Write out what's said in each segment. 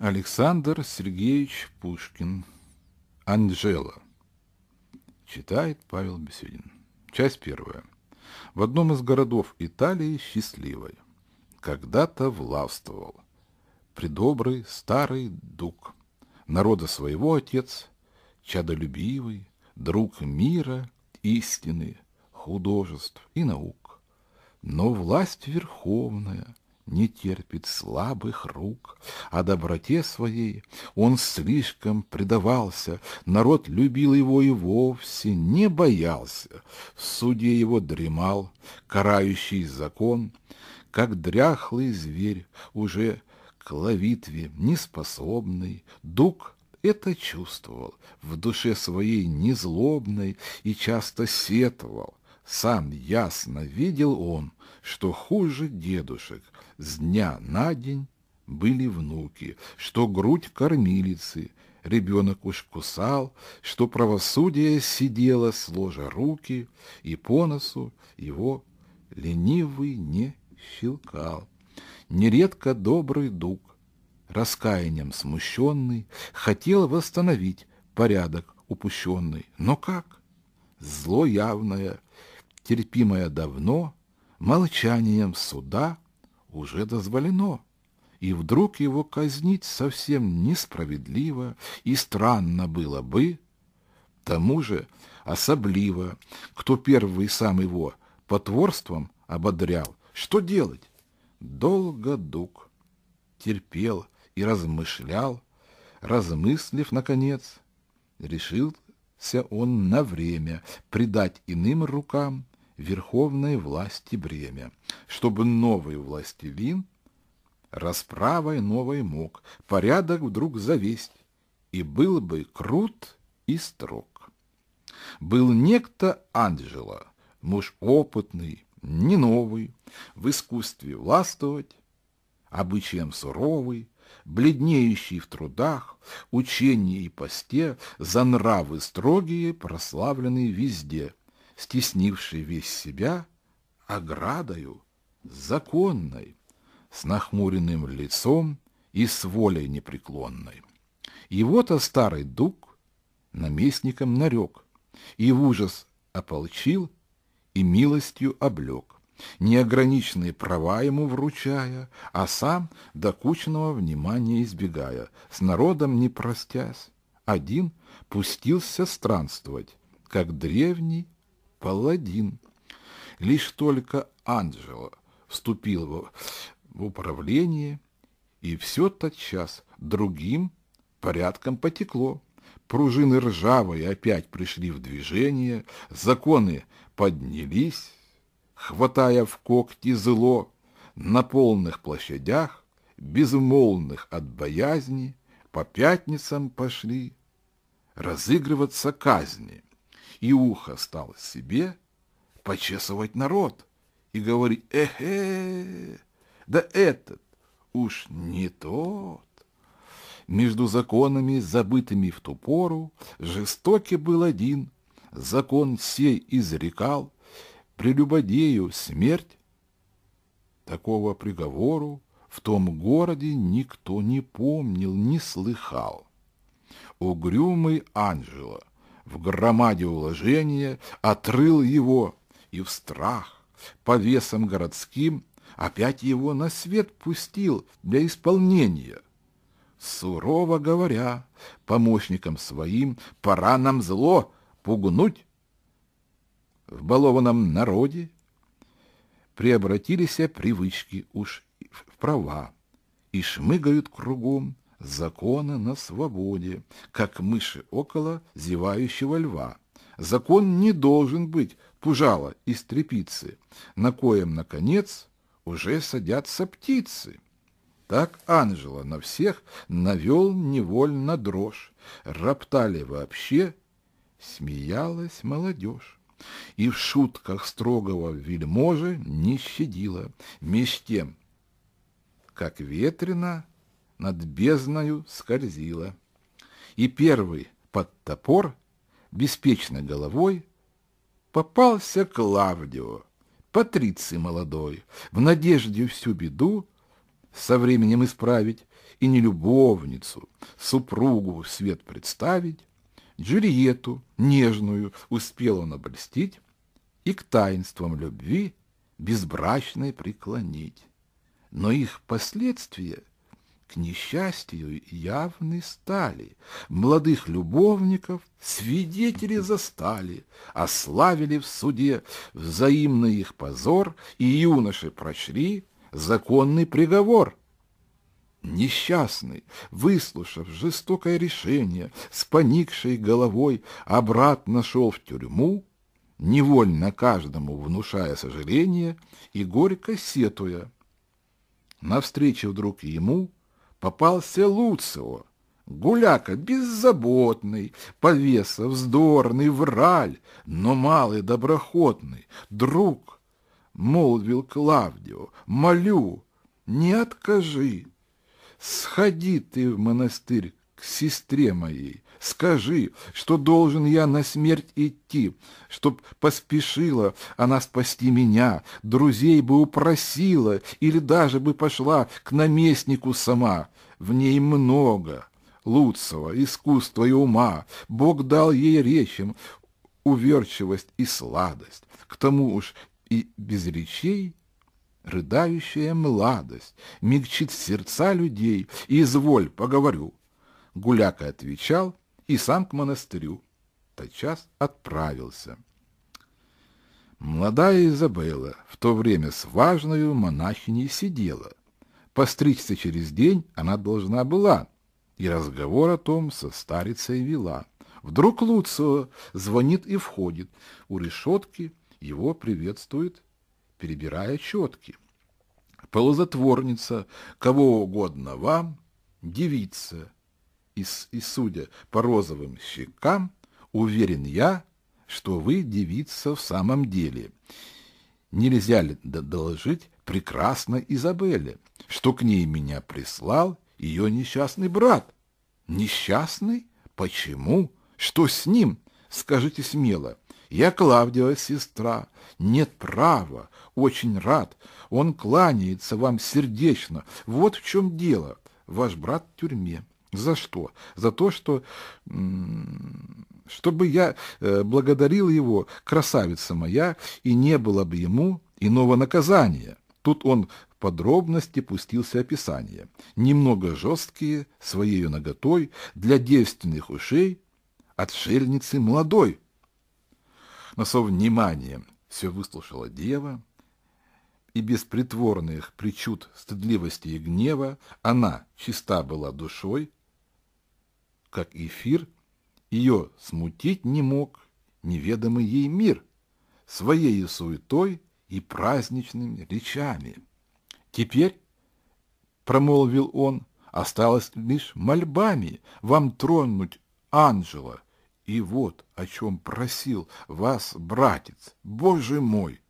Александр Сергеевич Пушкин. Анжела. Читает Павел Беседин. Часть первая. В одном из городов Италии счастливой. Когда-то влавствовал. Придобрый старый дук. Народа своего отец, чадолюбивый, друг мира, истины, художеств и наук. Но власть верховная, не терпит слабых рук, а доброте своей он слишком предавался, народ любил его и вовсе не боялся, в суде его дремал карающий закон, как дряхлый зверь уже к ловитве неспособный, дуг это чувствовал, в душе своей незлобной и часто сетовал. Сам ясно видел он, что хуже дедушек с дня на день были внуки, что грудь кормилицы, ребенок уж кусал, что правосудие сидело сложа руки, и по носу его ленивый не щелкал. Нередко добрый дуг, раскаянием смущенный, хотел восстановить порядок упущенный. Но как? Зло явное, терпимое давно, молчанием суда — уже дозволено. И вдруг его казнить совсем несправедливо и странно было бы, тому же особливо, кто первый сам его потворством ободрял. Что делать? Долго Дук терпел и размышлял, размыслив, наконец, решился он на время предать иным рукам верховной власти бремя, чтобы новый властелин расправой новой мог порядок вдруг завесть, и был бы крут и строг. Был некто Анджела, муж опытный, не новый, в искусстве властвовать, обычаем суровый, бледнеющий в трудах, учении и посте, за нравы строгие, прославленный везде – стеснивший весь себя оградою законной, с нахмуренным лицом и с волей непреклонной. Его-то а старый дуг наместником нарек, и в ужас ополчил, и милостью облег, неограниченные права ему вручая, а сам докучного внимания избегая, с народом не простясь, один пустился странствовать, как древний паладин. Лишь только Анджела вступил в управление, и все тотчас другим порядком потекло. Пружины ржавые опять пришли в движение, законы поднялись, хватая в когти зло на полных площадях, безмолвных от боязни, по пятницам пошли разыгрываться казни и ухо стало себе почесывать народ и говорить «Эхе, да этот уж не тот». Между законами, забытыми в ту пору, жестокий был один, закон сей изрекал, прелюбодею смерть. Такого приговору в том городе никто не помнил, не слыхал. Угрюмый Анжела – в громаде уложения, отрыл его и в страх по весам городским опять его на свет пустил для исполнения. Сурово говоря, помощникам своим пора нам зло пугнуть. В балованном народе преобратились привычки уж в права и шмыгают кругом, закона на свободе, как мыши около зевающего льва. Закон не должен быть пужала из трепицы, на коем, наконец, уже садятся птицы. Так Анжела на всех навел невольно дрожь, роптали вообще, смеялась молодежь. И в шутках строгого вельможи не щадила, меж тем, как ветрено над бездною скользила. И первый под топор, беспечно головой, попался Клавдио, патриций молодой, в надежде всю беду со временем исправить и не любовницу, супругу в свет представить, Джульетту, нежную, успел он обольстить и к таинствам любви безбрачной преклонить. Но их последствия — к несчастью явны стали, молодых любовников свидетели застали, ославили в суде взаимный их позор, и юноши прочли законный приговор. Несчастный, выслушав жестокое решение, с поникшей головой обратно шел в тюрьму, невольно каждому внушая сожаление и горько сетуя. Навстречу вдруг ему — попался Луцио, гуляка беззаботный, повеса вздорный, враль, но малый доброхотный, друг, молвил Клавдио, молю, не откажи, сходи ты в монастырь к сестре моей. Скажи, что должен я на смерть идти, чтоб поспешила она спасти меня, друзей бы упросила или даже бы пошла к наместнику сама. В ней много Луцева, искусства и ума. Бог дал ей речим уверчивость и сладость. К тому уж и без речей рыдающая младость мягчит сердца людей. И изволь, поговорю, Гуляка отвечал и сам к монастырю тотчас отправился. Молодая Изабелла в то время с важною монахиней сидела. Постричься через день она должна была, и разговор о том со старицей вела. Вдруг Луцио звонит и входит. У решетки его приветствует, перебирая четки. Полузатворница, кого угодно вам, девица, и, и судя по розовым щекам, уверен я, что вы девица в самом деле. Нельзя ли доложить прекрасной Изабелле, что к ней меня прислал ее несчастный брат? Несчастный? Почему? Что с ним? Скажите смело. Я Клавдия, сестра. Нет права. Очень рад. Он кланяется вам сердечно. Вот в чем дело. Ваш брат в тюрьме. За что? За то, что чтобы я э, благодарил его, красавица моя, и не было бы ему иного наказания. Тут он в подробности пустился описание. Немного жесткие, своею наготой, для девственных ушей, отшельницы молодой. На внимание все выслушала дева, и без притворных причуд стыдливости и гнева она чиста была душой, как эфир, ее смутить не мог неведомый ей мир своей суетой и праздничными речами. Теперь, промолвил он, осталось лишь мольбами вам тронуть Анжела. И вот о чем просил вас, братец, боже мой!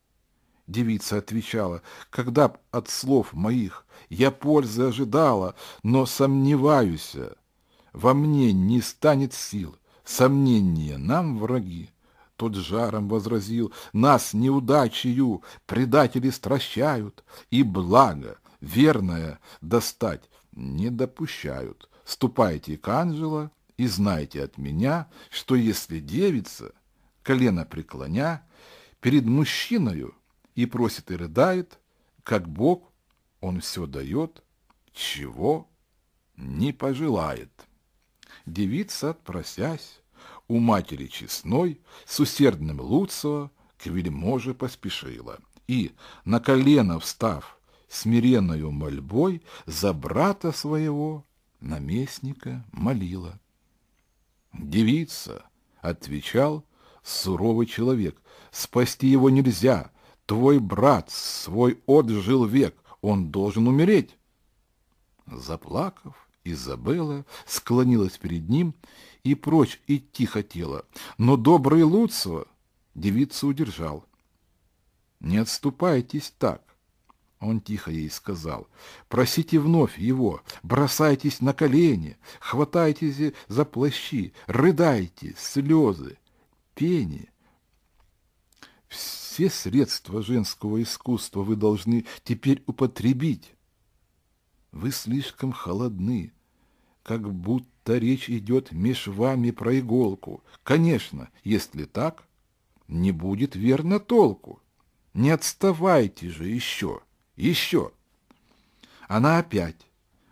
Девица отвечала, когда б от слов моих я пользы ожидала, но сомневаюсь во мне не станет сил, сомнения нам враги. Тот жаром возразил, нас неудачею предатели стращают, и благо верное достать не допущают. Ступайте к Анжела и знайте от меня, что если девица, колено преклоня, перед мужчиною и просит и рыдает, как Бог, он все дает, чего не пожелает» девица, просясь, у матери честной, с усердным Луцова, к вельможе поспешила и, на колено встав, смиренною мольбой за брата своего, наместника, молила. «Девица!» — отвечал суровый человек. «Спасти его нельзя! Твой брат свой отжил век, он должен умереть!» Заплакав, Изабелла склонилась перед ним и прочь идти хотела, но добрый Луцио девицу удержал. «Не отступайтесь так», — он тихо ей сказал, — «просите вновь его, бросайтесь на колени, хватайтесь за плащи, рыдайте, слезы, пени». Все средства женского искусства вы должны теперь употребить. Вы слишком холодны, как будто речь идет меж вами про иголку. Конечно, если так, не будет верно толку. Не отставайте же еще, еще. Она опять,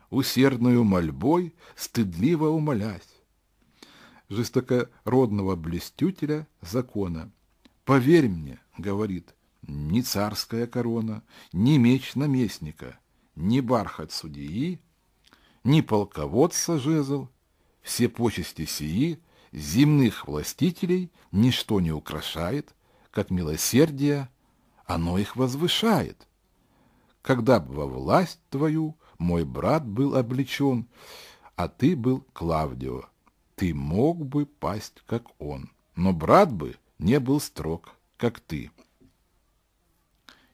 усердную мольбой, стыдливо умолясь, жестокородного блестютеля закона. «Поверь мне», — говорит, — «ни царская корона, ни меч наместника, ни бархат судьи ни полководца жезл, все почести сии, земных властителей, ничто не украшает, как милосердие, оно их возвышает. Когда бы во власть твою мой брат был облечен, а ты был Клавдио, ты мог бы пасть, как он, но брат бы не был строг, как ты.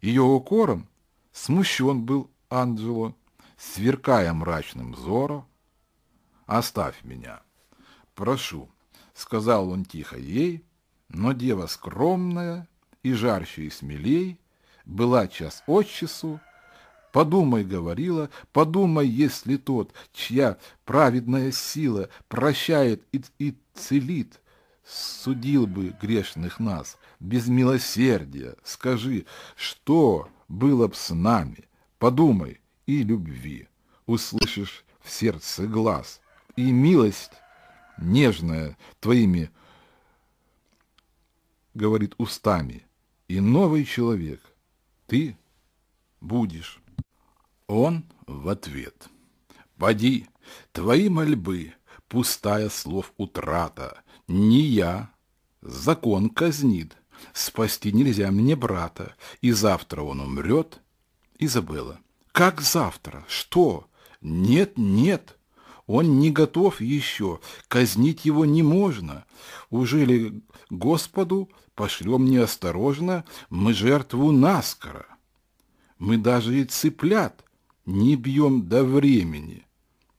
Ее укором смущен был Анджело, сверкая мрачным взором. «Оставь меня! Прошу!» — сказал он тихо ей, но дева скромная и жарче и смелей была час от часу, Подумай, говорила, подумай, если тот, чья праведная сила прощает и, и целит, судил бы грешных нас без милосердия. Скажи, что было б с нами? Подумай, и любви услышишь в сердце глаз, и милость нежная твоими, говорит устами, и новый человек ты будешь. Он в ответ. Поди, твои мольбы, пустая слов утрата, не я, закон казнит, спасти нельзя мне брата, и завтра он умрет, и забыла как завтра? Что? Нет, нет. Он не готов еще, казнить его не можно. Ужели Господу пошлем неосторожно мы жертву наскоро? Мы даже и цыплят не бьем до времени.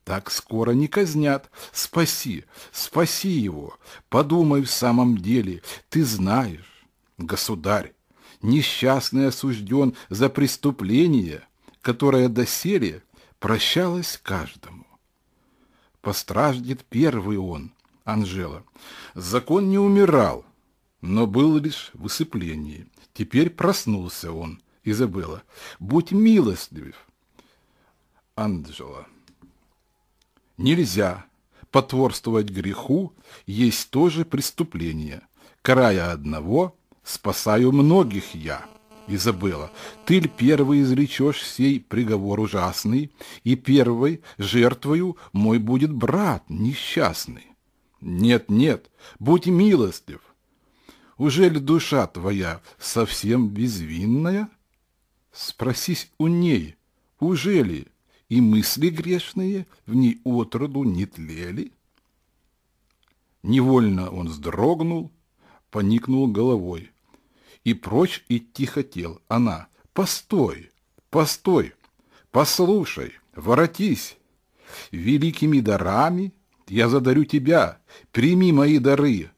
Так скоро не казнят. Спаси, спаси его. Подумай в самом деле, ты знаешь, государь, несчастный осужден за преступление – которая доселе прощалась каждому. Постраждет первый он, Анжела. Закон не умирал, но был лишь в усыплении. Теперь проснулся он, Изабелла. Будь милостлив, Анжела. Нельзя потворствовать греху, есть тоже преступление. Карая одного, спасаю многих я. Изабелла, ты первый изречешь сей приговор ужасный, и первой жертвою мой будет брат несчастный. Нет, нет, будь милостив. Уже ли душа твоя совсем безвинная? Спросись у ней, уже ли и мысли грешные в ней отроду не тлели? Невольно он вздрогнул, поникнул головой и прочь идти хотел. Она «Постой! Постой! Послушай! Воротись! Великими дарами я задарю тебя! Прими мои дары!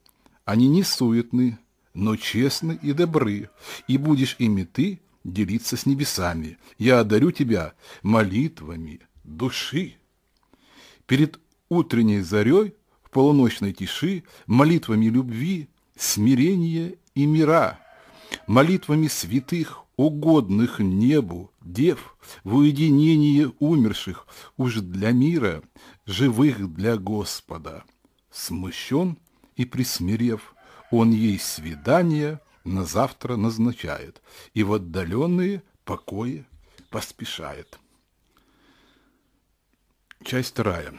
Они не суетны, но честны и добры, и будешь ими ты делиться с небесами. Я одарю тебя молитвами души. Перед утренней зарей в полуночной тиши, молитвами любви, смирения и мира молитвами святых, угодных небу, дев, в уединении умерших, уж для мира, живых для Господа. Смущен и присмирев, он ей свидание на завтра назначает и в отдаленные покои поспешает. Часть вторая.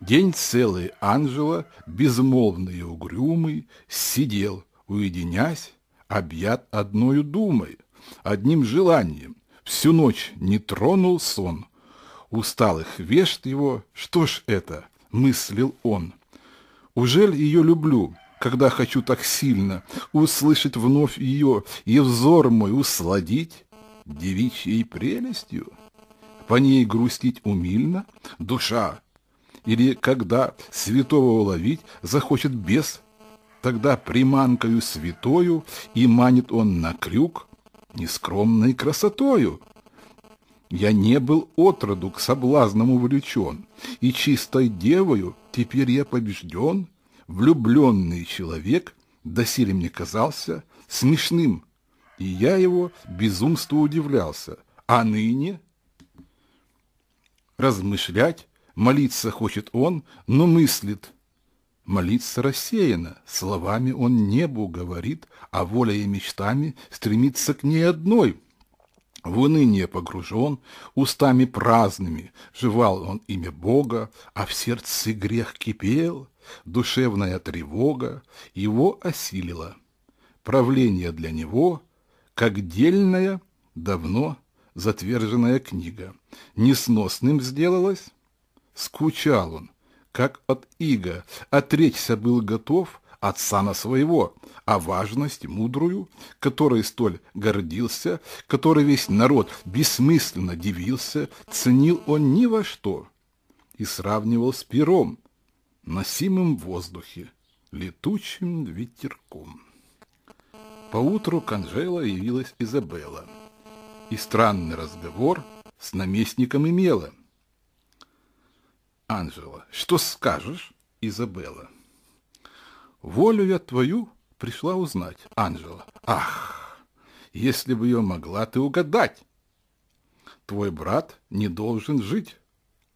День целый Анжела, безмолвный и угрюмый, сидел, уединясь, объят одною думой, одним желанием. Всю ночь не тронул сон. Усталых вешт его, что ж это, мыслил он. Ужель ее люблю, когда хочу так сильно, услышать вновь ее и взор мой усладить девичьей прелестью? По ней грустить умильно душа, или когда святого уловить захочет без Тогда приманкою святою и манит он на крюк нескромной красотою. Я не был отроду к соблазнам увлечен, и чистой девою теперь я побежден. Влюбленный человек доселе мне казался смешным, и я его безумству удивлялся. А ныне размышлять, молиться хочет он, но мыслит – Молиться рассеяно, словами он небу говорит, а волей и мечтами стремится к ней одной. В уныние погружен, устами праздными, жевал он имя Бога, а в сердце грех кипел, душевная тревога его осилила. Правление для него, как дельная, давно затверженная книга, несносным сделалось. Скучал он, как от иго. Отречься а был готов от сана своего, а важность мудрую, которой столь гордился, которой весь народ бессмысленно дивился, ценил он ни во что и сравнивал с пером, носимым в воздухе, летучим ветерком. Поутру к Анжела явилась Изабелла, и странный разговор с наместником имела – Анжела. Что скажешь, Изабелла? Волю я твою пришла узнать, Анжела. Ах, если бы ее могла ты угадать! Твой брат не должен жить,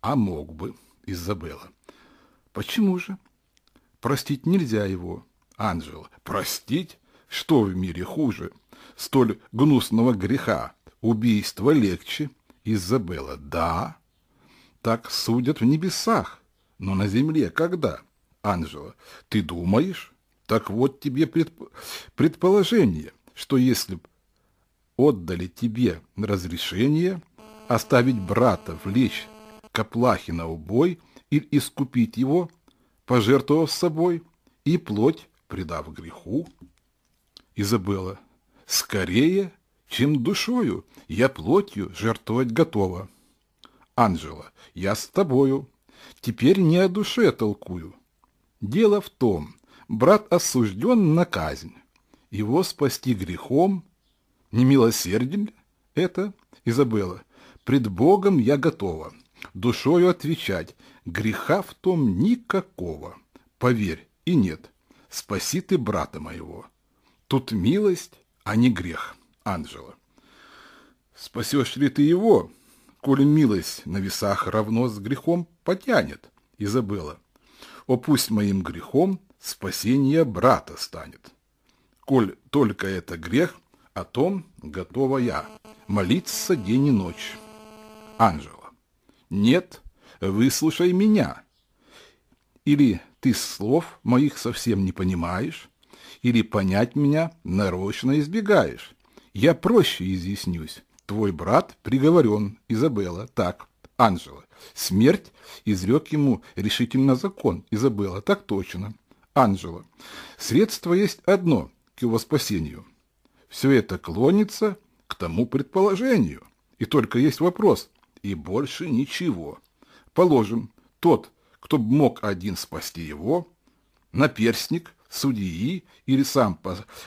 а мог бы, Изабелла. Почему же? Простить нельзя его, Анжела. Простить? Что в мире хуже? Столь гнусного греха убийство легче, Изабелла. Да, так судят в небесах. Но на земле когда? Анжела, ты думаешь? Так вот тебе предп... предположение, что если отдали тебе разрешение оставить брата влечь Каплахина в бой или искупить его, пожертвовав собой, и плоть предав греху. Изабелла, скорее, чем душою, я плотью жертвовать готова. Анжела, я с тобою. Теперь не о душе толкую. Дело в том, брат осужден на казнь. Его спасти грехом Не немилосерден это, Изабелла. Пред Богом я готова. Душою отвечать, греха в том никакого. Поверь, и нет. Спаси ты брата моего. Тут милость, а не грех, Анжела. Спасешь ли ты его, Коль милость на весах равно с грехом, потянет, Изабелла. О, пусть моим грехом спасение брата станет. Коль только это грех, о том готова я молиться день и ночь. Анжела. Нет, выслушай меня. Или ты слов моих совсем не понимаешь, или понять меня нарочно избегаешь. Я проще изъяснюсь. Твой брат приговорен, Изабелла. Так, Анжела. Смерть изрек ему решительно закон, Изабелла. Так точно. Анжела. Средство есть одно к его спасению. Все это клонится к тому предположению. И только есть вопрос. И больше ничего. Положим, тот, кто б мог один спасти его, наперстник, судьи или сам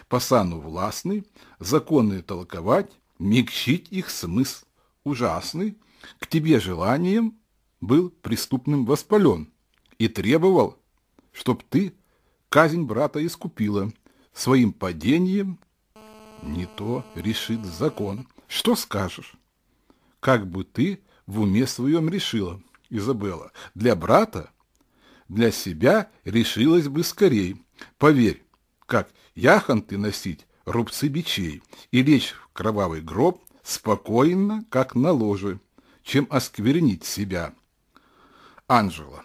Пасану властный, законы толковать, Мягчить их смысл ужасный, к тебе желанием был преступным воспален и требовал, чтоб ты казнь брата искупила своим падением, не то решит закон. Что скажешь? Как бы ты в уме своем решила, Изабелла, для брата, для себя решилась бы скорей. Поверь, как яхан носить рубцы бичей и лечь в кровавый гроб спокойно, как на ложе, чем осквернить себя. Анжела.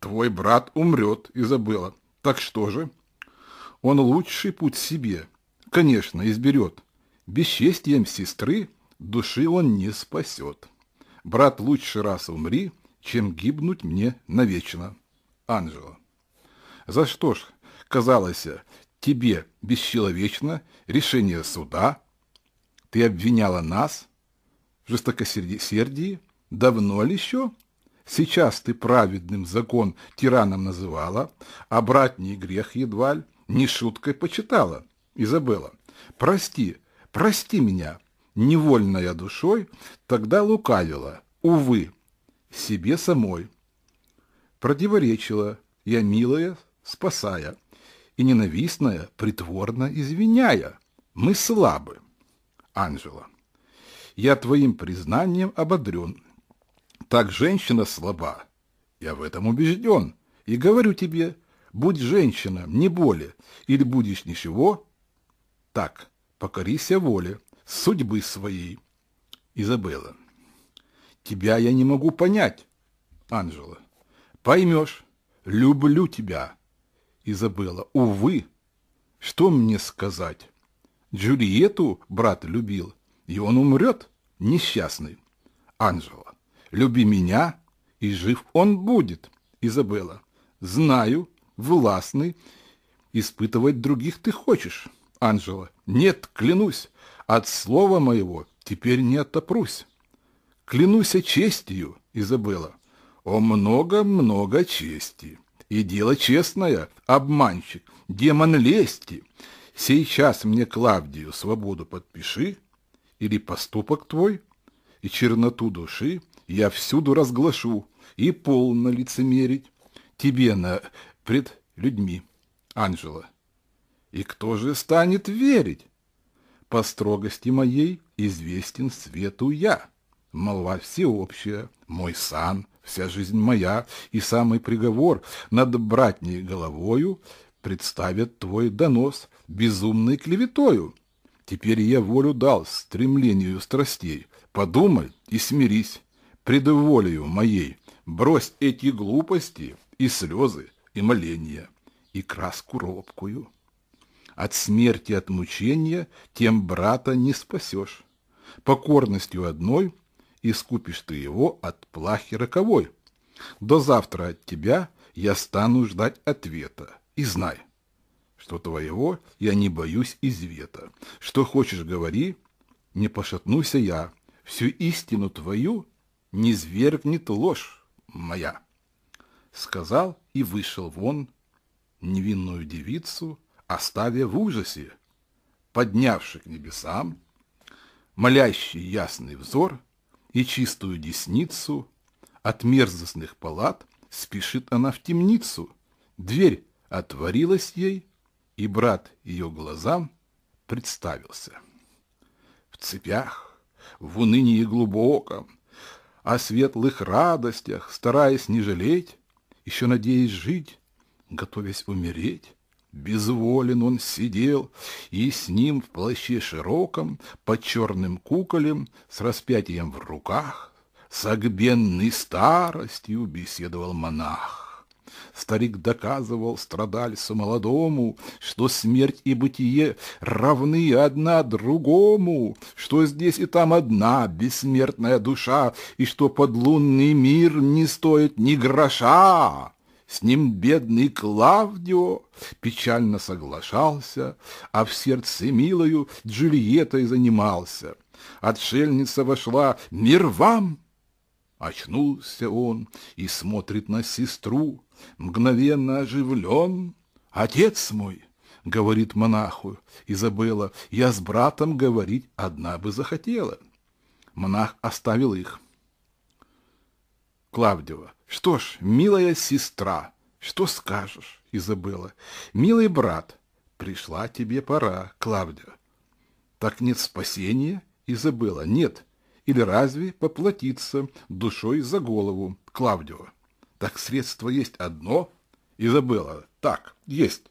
Твой брат умрет, Изабелла. Так что же? Он лучший путь себе, конечно, изберет. Бесчестием сестры души он не спасет. Брат, лучше раз умри, чем гибнуть мне навечно. Анжела. За что ж, казалось, тебе бесчеловечно решение суда, ты обвиняла нас в жестокосердии, давно ли еще? Сейчас ты праведным закон тираном называла, а братний грех едва ли не шуткой почитала, Изабелла. Прости, прости меня, невольная душой, тогда лукавила, увы, себе самой. Противоречила я, милая, спасая, и ненавистная, притворно извиняя. Мы слабы. Анжела. Я твоим признанием ободрен. Так женщина слаба. Я в этом убежден. И говорю тебе, будь женщина, не более, или будешь ничего. Так, покорися воле, судьбы своей. Изабелла. Тебя я не могу понять. Анжела. Поймешь. Люблю тебя. Изабелла. Увы, что мне сказать? Джульетту брат любил, и он умрет, несчастный. Анжела. Люби меня, и жив он будет. Изабелла. Знаю, властный, испытывать других ты хочешь. Анжела. Нет, клянусь, от слова моего теперь не отопрусь. Клянусь честью, Изабелла. О, много-много чести. И дело честное, обманщик, демон лести. Сейчас мне Клавдию свободу подпиши, или поступок твой, и черноту души я всюду разглашу, и полно лицемерить тебе на пред людьми. Анжела. И кто же станет верить? По строгости моей известен свету я. Молва всеобщая, мой сан, Вся жизнь моя, и самый приговор над братней головою представят твой донос безумной клеветою. Теперь я волю дал стремлению страстей. Подумай и смирись пред волею моей. Брось эти глупости и слезы, и моления, и краску робкую. От смерти, от мучения тем брата не спасешь. Покорностью одной искупишь ты его от плахи роковой. До завтра от тебя я стану ждать ответа, и знай, что твоего я не боюсь извета. Что хочешь, говори, не пошатнуся я, всю истину твою не звергнет ложь моя. Сказал и вышел вон невинную девицу, оставя в ужасе, поднявши к небесам, молящий ясный взор — и чистую десницу, от мерзостных палат спешит она в темницу. Дверь отворилась ей, и брат ее глазам представился. В цепях, в унынии глубоком, о светлых радостях, стараясь не жалеть, еще надеясь жить, готовясь умереть, Безволен он сидел, и с ним в плаще широком, под черным куколем, с распятием в руках, с огбенной старостью беседовал монах. Старик доказывал страдальцу молодому, что смерть и бытие равны одна другому, что здесь и там одна бессмертная душа, и что подлунный мир не стоит ни гроша. С ним бедный Клавдио печально соглашался, а в сердце милою Джульеттой занимался. Отшельница вошла «Мир вам!» Очнулся он и смотрит на сестру, мгновенно оживлен. «Отец мой!» — говорит монаху Изабелла, — «я с братом говорить одна бы захотела». Монах оставил их. Клавдио. Что ж, милая сестра, что скажешь, Изабелла? Милый брат, пришла тебе пора, Клавдио. Так нет спасения, Изабелла, нет. Или разве поплатиться душой за голову, Клавдио? Так средство есть одно, Изабелла, так, есть.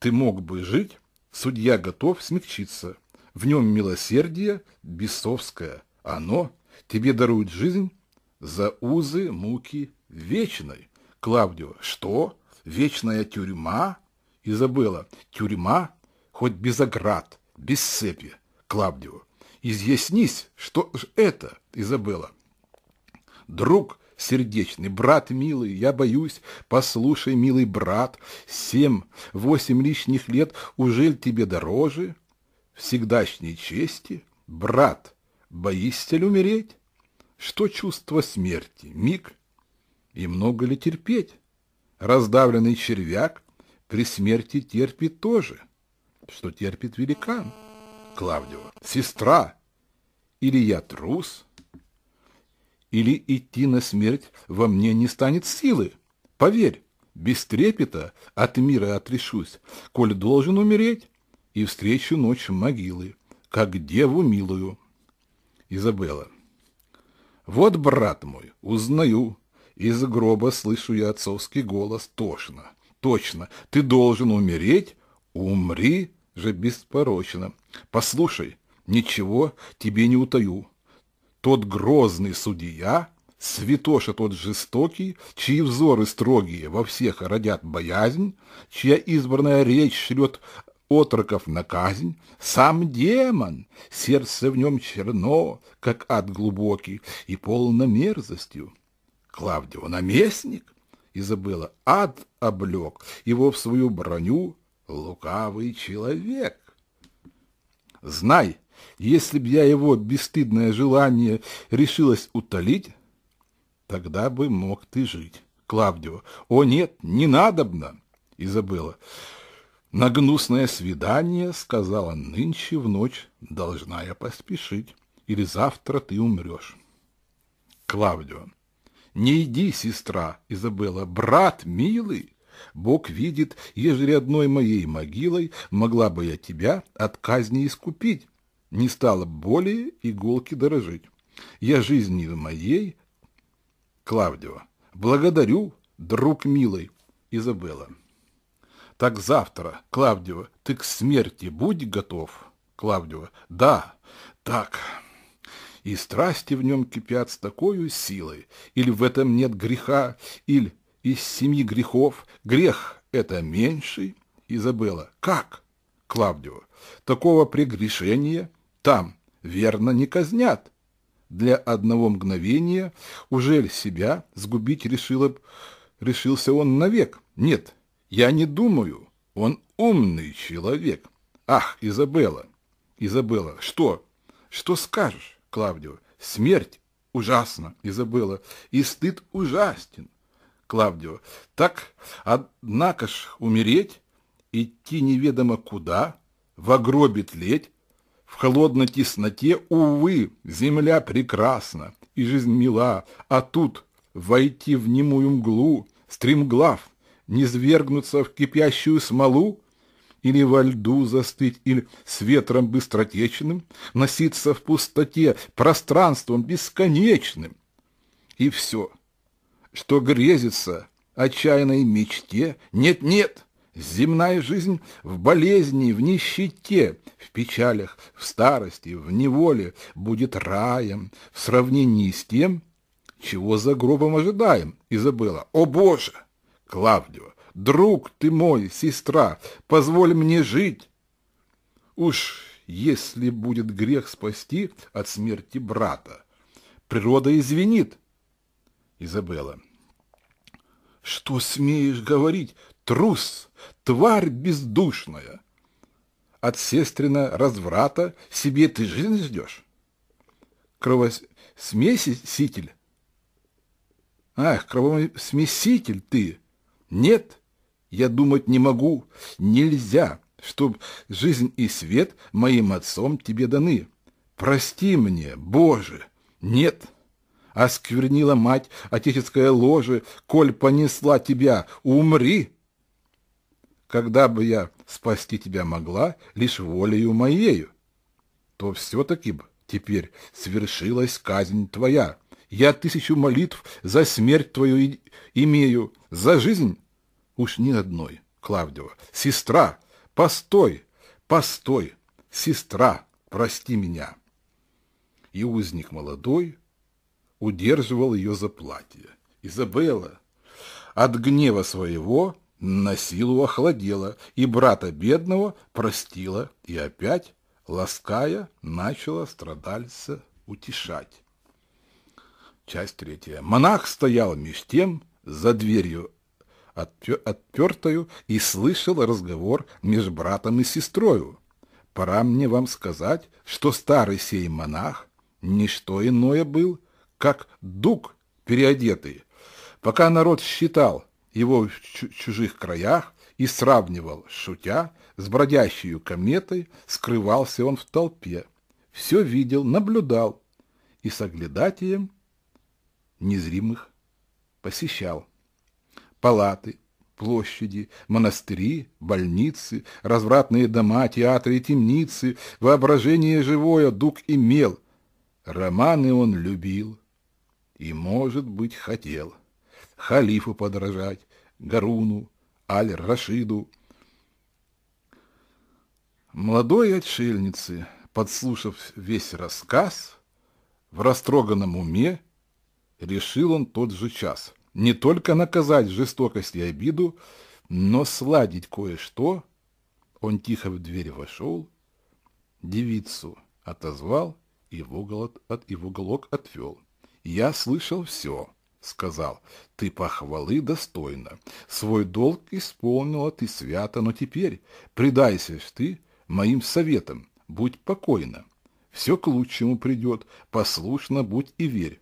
Ты мог бы жить, судья готов смягчиться. В нем милосердие бесовское, оно тебе дарует жизнь за узы муки вечной. Клавдио. Что? Вечная тюрьма? Изабелла. Тюрьма? Хоть без оград, без цепи. Клавдио. Изъяснись, что ж это, Изабелла. Друг сердечный, брат милый, я боюсь, послушай, милый брат, семь, восемь лишних лет, ужель тебе дороже? Всегдашней чести, брат, боишься ли умереть? Что чувство смерти? Миг? И много ли терпеть? Раздавленный червяк при смерти терпит тоже, что терпит великан. Клавдио. Сестра! Или я трус? Или идти на смерть во мне не станет силы? Поверь, без трепета от мира отрешусь, коль должен умереть, и встречу ночь могилы, как деву милую. Изабелла. Вот, брат мой, узнаю. Из гроба слышу я отцовский голос точно, Точно, ты должен умереть, умри же беспорочно. Послушай, ничего тебе не утаю. Тот грозный судья, святоша тот жестокий, чьи взоры строгие во всех родят боязнь, чья избранная речь шлет отроков на казнь, сам демон, сердце в нем черно, как ад глубокий, и полно мерзостью. Клавдио наместник, Изабелла ад облег, его в свою броню лукавый человек. Знай, если б я его бесстыдное желание решилась утолить, тогда бы мог ты жить. Клавдио, о нет, не надобно, Изабелла, на гнусное свидание, сказала нынче в ночь, должна я поспешить, или завтра ты умрешь. Клавдио. Не иди, сестра Изабелла, брат милый. Бог видит, ежели одной моей могилой могла бы я тебя от казни искупить. Не стало более иголки дорожить. Я жизнью моей... Клавдио. Благодарю, друг милый. Изабелла. Так завтра, Клавдио, ты к смерти будь готов. Клавдио, да, так. И страсти в нем кипят с такой силой, или в этом нет греха, или из семи грехов грех – это меньший. Изабелла, как? Клавдио, такого прегрешения там, верно, не казнят. Для одного мгновения уже себя сгубить решила, решился он навек. Нет, я не думаю, он умный человек. Ах, Изабелла, Изабелла, что? Что скажешь, Клавдио? Смерть ужасна, Изабелла, и стыд ужастен, Клавдио. Так, однако ж, умереть, идти неведомо куда, в гробе тлеть, в холодной тесноте, увы, земля прекрасна, и жизнь мила, а тут войти в немую мглу, стримглав низвергнуться в кипящую смолу, или во льду застыть, или с ветром быстротечным, носиться в пустоте пространством бесконечным. И все, что грезится отчаянной мечте, нет-нет, земная жизнь в болезни, в нищете, в печалях, в старости, в неволе будет раем в сравнении с тем, чего за гробом ожидаем, Изабелла. О, Боже! Клавдио, друг ты мой, сестра, позволь мне жить. Уж если будет грех спасти от смерти брата, природа извинит. Изабелла. Что смеешь говорить, трус, тварь бездушная? От сестрина разврата себе ты жизнь ждешь? Кровосмеситель? Ах, кровосмеситель ты! Нет, я думать не могу, нельзя, чтоб жизнь и свет моим отцом тебе даны. Прости мне, Боже, нет. Осквернила мать отеческое ложе, коль понесла тебя, умри. Когда бы я спасти тебя могла лишь волею моею, то все-таки бы теперь свершилась казнь твоя. Я тысячу молитв за смерть твою имею, за жизнь Уж ни одной. Клавдио. Сестра! Постой! Постой! Сестра! Прости меня! И узник молодой удерживал ее за платье. Изабелла от гнева своего на силу охладела, и брата бедного простила, и опять, лаская, начала страдальца утешать. Часть третья. Монах стоял меж тем за дверью отпертою и слышал разговор между братом и сестрою. Пора мне вам сказать, что старый сей монах не что иное был, как дуг переодетый. Пока народ считал его в чужих краях и сравнивал, шутя, с бродящей кометой, скрывался он в толпе. Все видел, наблюдал и с оглядатием незримых посещал палаты, площади, монастыри, больницы, развратные дома, театры и темницы, воображение живое дух имел. Романы он любил и, может быть, хотел. Халифу подражать, Гаруну, Аль-Рашиду. Молодой отшельнице, подслушав весь рассказ, в растроганном уме решил он тот же час – не только наказать жестокость и обиду, но сладить кое-что. Он тихо в дверь вошел, девицу отозвал и в уголок, от, и в уголок отвел. «Я слышал все», — сказал, — «ты похвалы достойно. Свой долг исполнила ты свято, но теперь предайся ты моим советам, будь покойна. Все к лучшему придет, послушно будь и верь».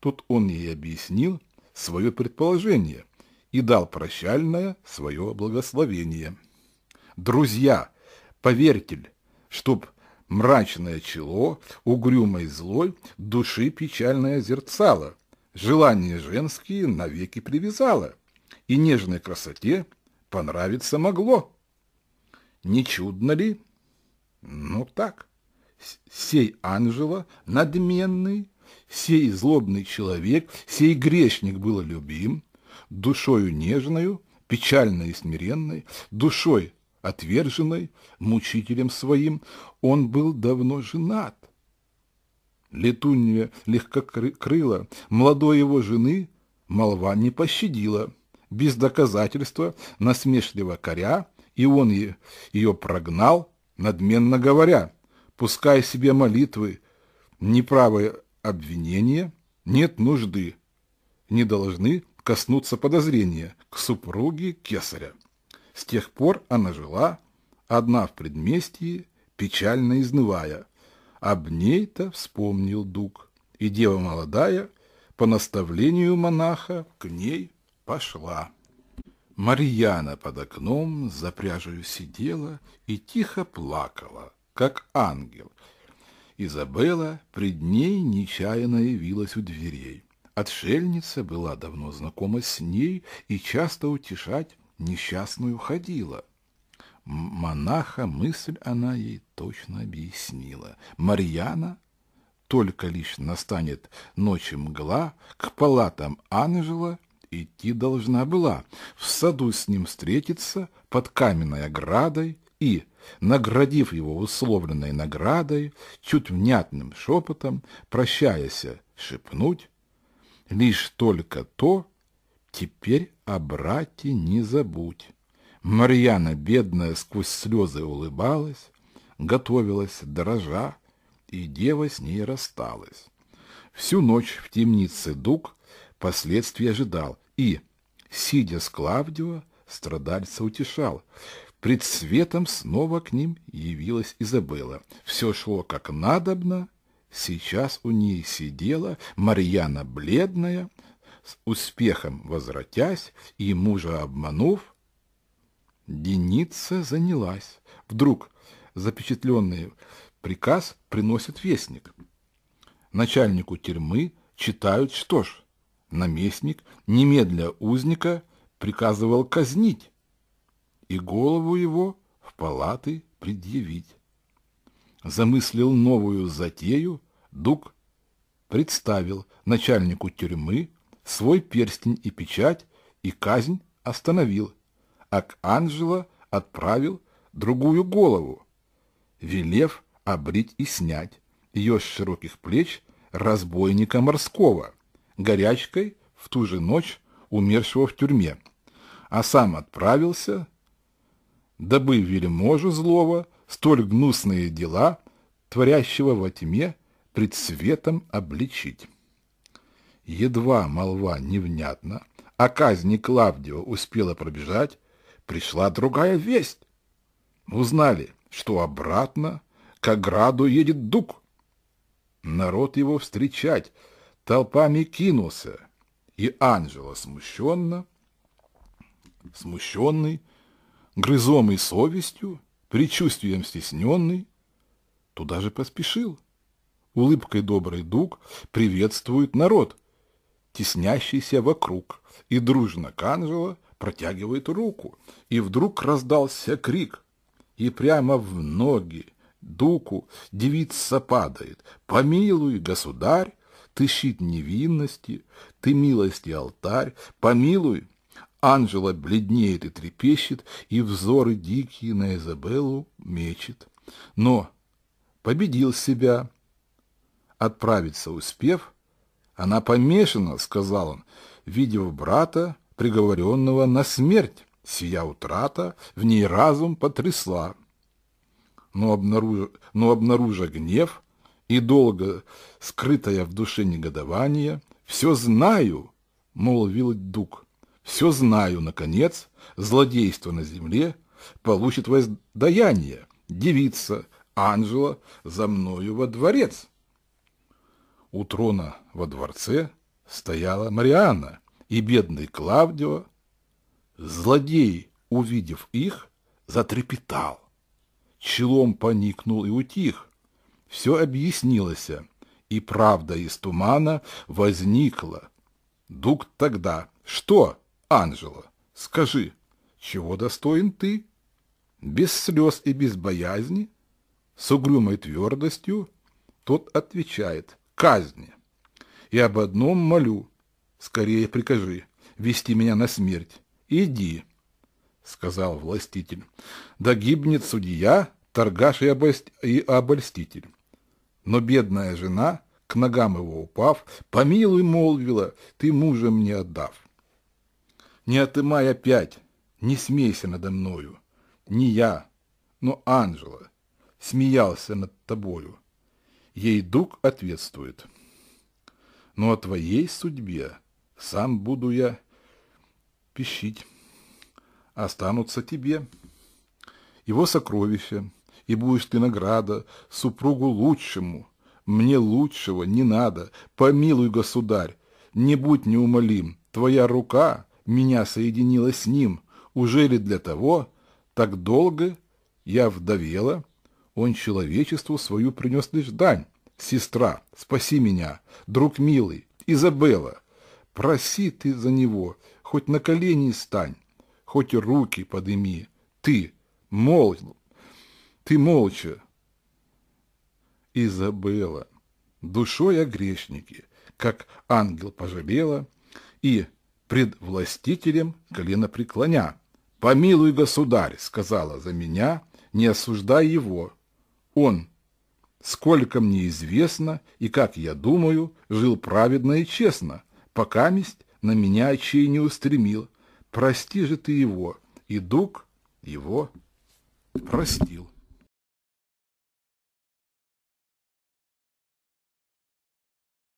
Тут он ей объяснил, свое предположение и дал прощальное свое благословение. Друзья, поверьте, чтоб мрачное чело, угрюмой злой, души печальное зерцало, желания женские навеки привязало, и нежной красоте понравиться могло. Не чудно ли? Ну так, сей Анжела надменный, сей злобный человек, сей грешник был любим, душою нежною, печальной и смиренной, душой отверженной, мучителем своим, он был давно женат. Летунья легкокрыла молодой его жены молва не пощадила, без доказательства, насмешливо коря, и он ее, прогнал, надменно говоря, пускай себе молитвы неправые обвинения нет нужды, не должны коснуться подозрения к супруге Кесаря. С тех пор она жила, одна в предместье, печально изнывая. Об ней-то вспомнил дуг, и дева молодая, по наставлению монаха, к ней пошла. Марьяна под окном за пряжею сидела и тихо плакала, как ангел, Изабелла пред ней нечаянно явилась у дверей. Отшельница была давно знакома с ней и часто утешать несчастную ходила. Монаха мысль она ей точно объяснила. Марьяна, только лишь настанет ночи мгла, к палатам Анжела идти должна была, в саду с ним встретиться, под каменной оградой, и, наградив его условленной наградой, чуть внятным шепотом, прощаясь, шепнуть «Лишь только то, теперь о брате не забудь». Марьяна, бедная, сквозь слезы улыбалась, готовилась, дрожа, и дева с ней рассталась. Всю ночь в темнице Дуг последствий ожидал и, сидя с Клавдио, страдальца утешал, Пред светом снова к ним явилась Изабелла. Все шло как надобно. Сейчас у ней сидела Марьяна бледная, с успехом возвратясь и мужа обманув. Деница занялась. Вдруг запечатленный приказ приносит вестник. Начальнику тюрьмы читают, что ж, наместник немедля узника приказывал казнить и голову его в палаты предъявить. Замыслил новую затею, Дуг представил начальнику тюрьмы свой перстень и печать, и казнь остановил, а к Анжела отправил другую голову, велев обрить и снять ее с широких плеч разбойника морского, горячкой в ту же ночь умершего в тюрьме, а сам отправился дабы вельможу злого, столь гнусные дела, творящего во тьме, пред светом обличить. Едва молва невнятна, а казни Клавдио успела пробежать, пришла другая весть. Узнали, что обратно к ограду едет дук. Народ его встречать толпами кинулся, и Анжела смущенно, смущенный, грызомый совестью, предчувствием стесненный, туда же поспешил. Улыбкой добрый дуг приветствует народ, теснящийся вокруг, и дружно Канжела протягивает руку. И вдруг раздался крик, и прямо в ноги дуку девица падает. «Помилуй, государь, ты щит невинности, ты милости алтарь, помилуй, Анжела бледнеет и трепещет, и взоры дикие на Изабеллу мечет. Но победил себя. Отправиться успев, она помешана, сказал он, видев брата, приговоренного на смерть. Сия утрата в ней разум потрясла. Но обнаружив, но обнаружив гнев и долго скрытое в душе негодование, «Все знаю», — молвил Дук, — все знаю, наконец, злодейство на земле получит воздаяние, девица, Анжела, за мною во дворец. У трона во дворце стояла Мариана и бедный Клавдио. Злодей, увидев их, затрепетал, челом поникнул и утих. Все объяснилось, и правда из тумана возникла. Дуг тогда. Что? Анжела, скажи, чего достоин ты? Без слез и без боязни, с угрюмой твердостью, тот отвечает «казни». И об одном молю, скорее прикажи, вести меня на смерть. Иди, сказал властитель, да гибнет судья, торгаш и, обольст... и обольститель. Но бедная жена, к ногам его упав, помилуй, молвила, ты мужа мне отдав. Не отымай опять, не смейся надо мною. Не я, но Анжела смеялся над тобою. Ей дух ответствует. Но ну, о твоей судьбе сам буду я пищить. Останутся тебе его сокровища, и будешь ты награда супругу лучшему. Мне лучшего не надо, помилуй, государь, не будь неумолим, твоя рука меня соединила с ним, уже ли для того, так долго я вдовела, он человечеству свою принес лишь дань. Сестра, спаси меня, друг милый, Изабелла, проси ты за него, хоть на колени стань, хоть руки подыми, ты, мол, ты молча. Изабелла, душой о грешнике, как ангел пожалела, и пред властителем колено преклоня. «Помилуй, государь!» — сказала за меня, не осуждай его. Он, сколько мне известно и, как я думаю, жил праведно и честно, пока месть на меня чей не устремил. Прости же ты его, и дух его простил.